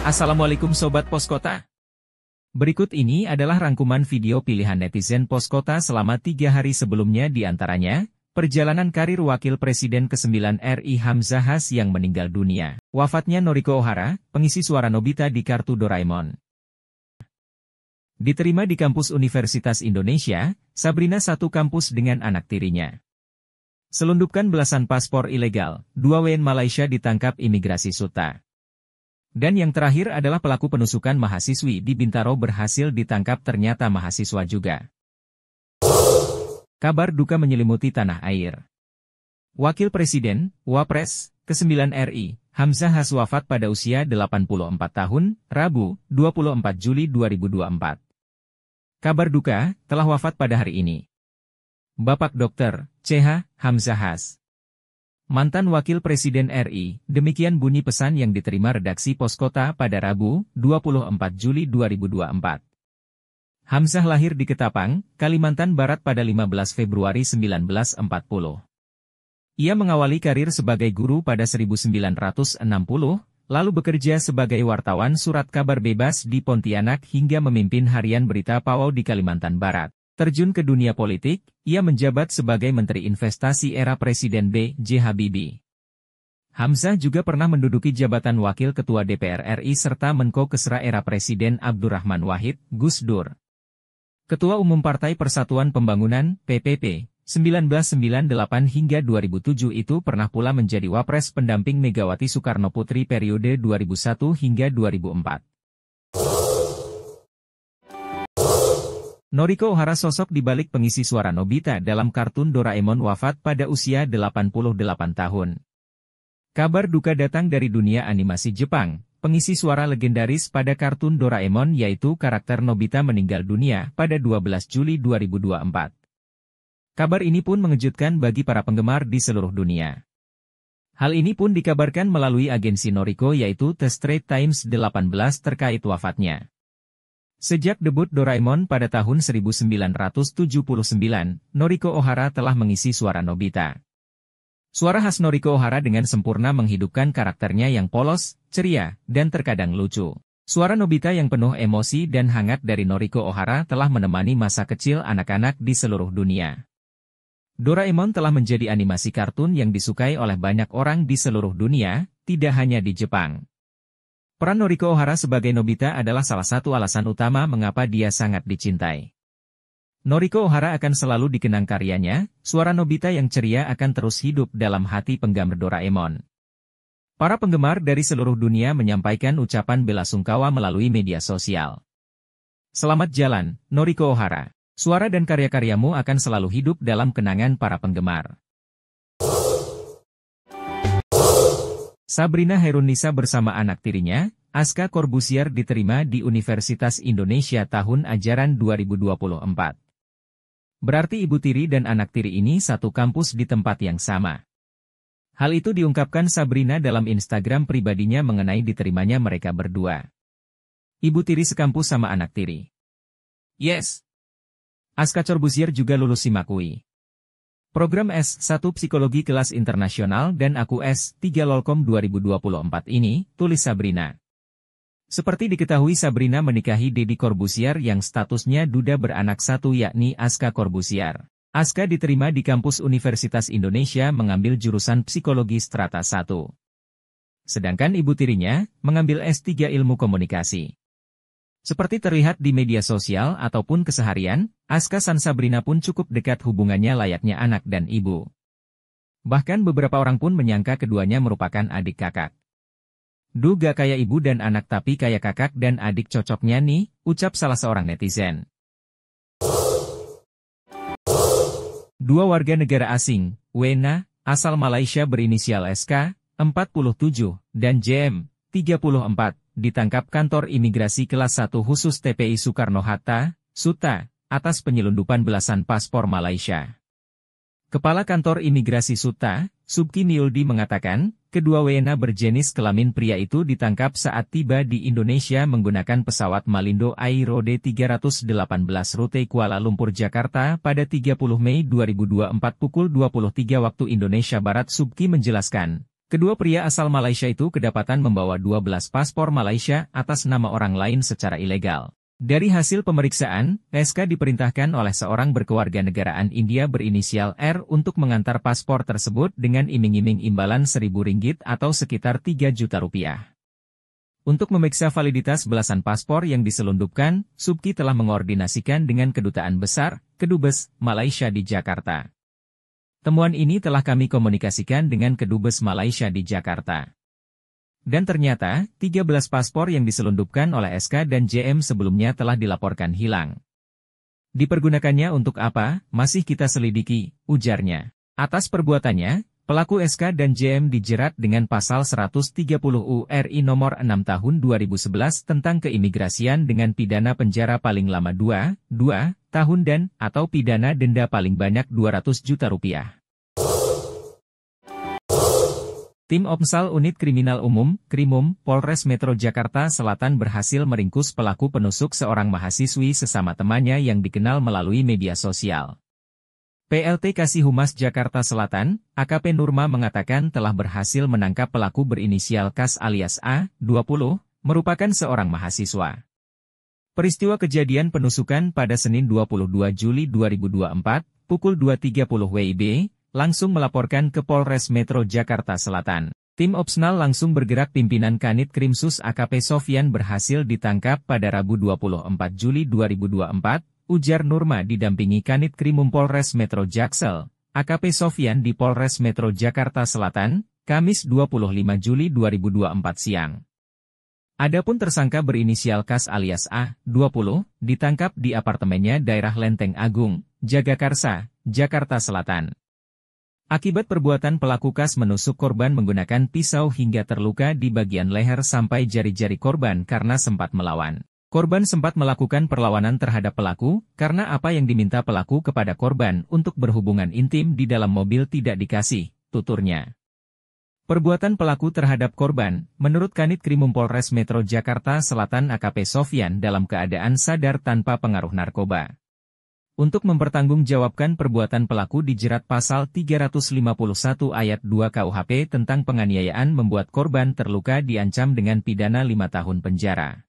Assalamualaikum Sobat Poskota. Berikut ini adalah rangkuman video pilihan netizen Poskota selama tiga hari sebelumnya di antaranya, perjalanan karir Wakil Presiden ke-9 RI Hamzah Has yang meninggal dunia, wafatnya Noriko Ohara, pengisi suara Nobita di kartu Doraemon. Diterima di kampus Universitas Indonesia, Sabrina satu kampus dengan anak tirinya. Selundupkan belasan paspor ilegal, dua WN Malaysia ditangkap imigrasi Suta. Dan yang terakhir adalah pelaku penusukan mahasiswi di Bintaro berhasil ditangkap ternyata mahasiswa juga. Kabar duka menyelimuti tanah air. Wakil Presiden, Wapres, ke-9 RI, Hamzah Has wafat pada usia 84 tahun, Rabu, 24 Juli 2024. Kabar duka, telah wafat pada hari ini. Bapak Dr. CH Hamzah Has Mantan Wakil Presiden RI, demikian bunyi pesan yang diterima redaksi Poskota pada Rabu, 24 Juli 2024. Hamzah lahir di Ketapang, Kalimantan Barat pada 15 Februari 1940. Ia mengawali karir sebagai guru pada 1960, lalu bekerja sebagai wartawan surat kabar bebas di Pontianak hingga memimpin harian berita Pawau di Kalimantan Barat. Terjun ke dunia politik, ia menjabat sebagai Menteri Investasi era Presiden B. J. Habibie. Hamzah juga pernah menduduki jabatan Wakil Ketua DPR RI serta Menko Kesra era Presiden Abdurrahman Wahid, Gus Dur. Ketua Umum Partai Persatuan Pembangunan, PPP, 1998 hingga 2007 itu pernah pula menjadi Wapres pendamping Megawati Soekarno Putri periode 2001 hingga 2004. Noriko Ohara sosok di balik pengisi suara Nobita dalam kartun Doraemon wafat pada usia 88 tahun. Kabar duka datang dari dunia animasi Jepang. Pengisi suara legendaris pada kartun Doraemon yaitu karakter Nobita meninggal dunia pada 12 Juli 2024. Kabar ini pun mengejutkan bagi para penggemar di seluruh dunia. Hal ini pun dikabarkan melalui agensi Noriko yaitu The Straight Times 18 terkait wafatnya. Sejak debut Doraemon pada tahun 1979, Noriko Ohara telah mengisi suara Nobita. Suara khas Noriko Ohara dengan sempurna menghidupkan karakternya yang polos, ceria, dan terkadang lucu. Suara Nobita yang penuh emosi dan hangat dari Noriko Ohara telah menemani masa kecil anak-anak di seluruh dunia. Doraemon telah menjadi animasi kartun yang disukai oleh banyak orang di seluruh dunia, tidak hanya di Jepang. Peran Noriko Ohara sebagai Nobita adalah salah satu alasan utama mengapa dia sangat dicintai. Noriko Ohara akan selalu dikenang karyanya, suara Nobita yang ceria akan terus hidup dalam hati penggambar Doraemon. Para penggemar dari seluruh dunia menyampaikan ucapan bela sungkawa melalui media sosial. Selamat jalan, Noriko Ohara. Suara dan karya-karyamu akan selalu hidup dalam kenangan para penggemar. Sabrina Herunisa bersama anak tirinya, Aska Corbusier diterima di Universitas Indonesia tahun ajaran 2024. Berarti ibu tiri dan anak tiri ini satu kampus di tempat yang sama. Hal itu diungkapkan Sabrina dalam Instagram pribadinya mengenai diterimanya mereka berdua. Ibu tiri sekampus sama anak tiri. Yes. Aska Corbusier juga lulus Simakui. Program S1 Psikologi Kelas Internasional dan Aku S3 Lolkom 2024 ini, tulis Sabrina. Seperti diketahui Sabrina menikahi Deddy Corbusier yang statusnya duda beranak satu yakni Aska Corbusier. Aska diterima di kampus Universitas Indonesia mengambil jurusan Psikologi Strata 1. Sedangkan ibu tirinya, mengambil S3 Ilmu Komunikasi. Seperti terlihat di media sosial ataupun keseharian, Aska San Sabrina pun cukup dekat hubungannya layaknya anak dan ibu. Bahkan beberapa orang pun menyangka keduanya merupakan adik kakak. Duga kayak ibu dan anak tapi kayak kakak dan adik cocoknya nih, ucap salah seorang netizen. Dua warga negara asing, Wena, asal Malaysia berinisial SK, 47, dan JM, 34, ditangkap kantor imigrasi kelas 1 khusus TPI Soekarno-Hatta, Suta, atas penyelundupan belasan paspor Malaysia. Kepala Kantor Imigrasi Suta, Subki Niuldi mengatakan, kedua WNA berjenis kelamin pria itu ditangkap saat tiba di Indonesia menggunakan pesawat Malindo Aero D318 rute Kuala Lumpur Jakarta pada 30 Mei 2024 pukul 23 waktu Indonesia Barat Subki menjelaskan, Kedua pria asal Malaysia itu kedapatan membawa 12 paspor Malaysia atas nama orang lain secara ilegal. Dari hasil pemeriksaan, SK diperintahkan oleh seorang berkewarganegaraan India berinisial R untuk mengantar paspor tersebut dengan iming-iming imbalan seribu ringgit atau sekitar 3 juta rupiah. Untuk memeriksa validitas belasan paspor yang diselundupkan, Subki telah mengordinasikan dengan Kedutaan Besar, Kedubes, Malaysia di Jakarta. Temuan ini telah kami komunikasikan dengan Kedubes Malaysia di Jakarta. Dan ternyata, 13 paspor yang diselundupkan oleh SK dan JM sebelumnya telah dilaporkan hilang. Dipergunakannya untuk apa, masih kita selidiki, ujarnya. Atas perbuatannya, Pelaku SK dan JM dijerat dengan pasal 130 URI nomor 6 tahun 2011 tentang keimigrasian dengan pidana penjara paling lama 2, 2 tahun dan atau pidana denda paling banyak 200 juta rupiah. Tim Opsal Unit Kriminal Umum, Krimum, Polres Metro Jakarta Selatan berhasil meringkus pelaku penusuk seorang mahasiswi sesama temannya yang dikenal melalui media sosial. PLT Kasih Humas Jakarta Selatan, AKP Nurma mengatakan telah berhasil menangkap pelaku berinisial Kas alias A, 20, merupakan seorang mahasiswa. Peristiwa kejadian penusukan pada Senin 22 Juli 2024, pukul 2.30 WIB, langsung melaporkan ke Polres Metro Jakarta Selatan. Tim Opsnal langsung bergerak pimpinan Kanit Krimsus AKP Sofian berhasil ditangkap pada Rabu 24 Juli 2024 ujar Nurma didampingi Kanit Krimum Polres Metro Jaksel, AKP Sofian di Polres Metro Jakarta Selatan, Kamis 25 Juli 2024 siang. Adapun tersangka berinisial Kas alias A, 20, ditangkap di apartemennya daerah Lenteng Agung, Jagakarsa, Jakarta Selatan. Akibat perbuatan pelaku Kas menusuk korban menggunakan pisau hingga terluka di bagian leher sampai jari-jari korban karena sempat melawan. Korban sempat melakukan perlawanan terhadap pelaku, karena apa yang diminta pelaku kepada korban untuk berhubungan intim di dalam mobil tidak dikasih, tuturnya. Perbuatan pelaku terhadap korban, menurut Kanit Krimum Polres Metro Jakarta Selatan AKP Sofian, dalam keadaan sadar tanpa pengaruh narkoba. Untuk mempertanggungjawabkan perbuatan pelaku dijerat pasal 351 ayat 2 KUHP tentang penganiayaan membuat korban terluka diancam dengan pidana 5 tahun penjara.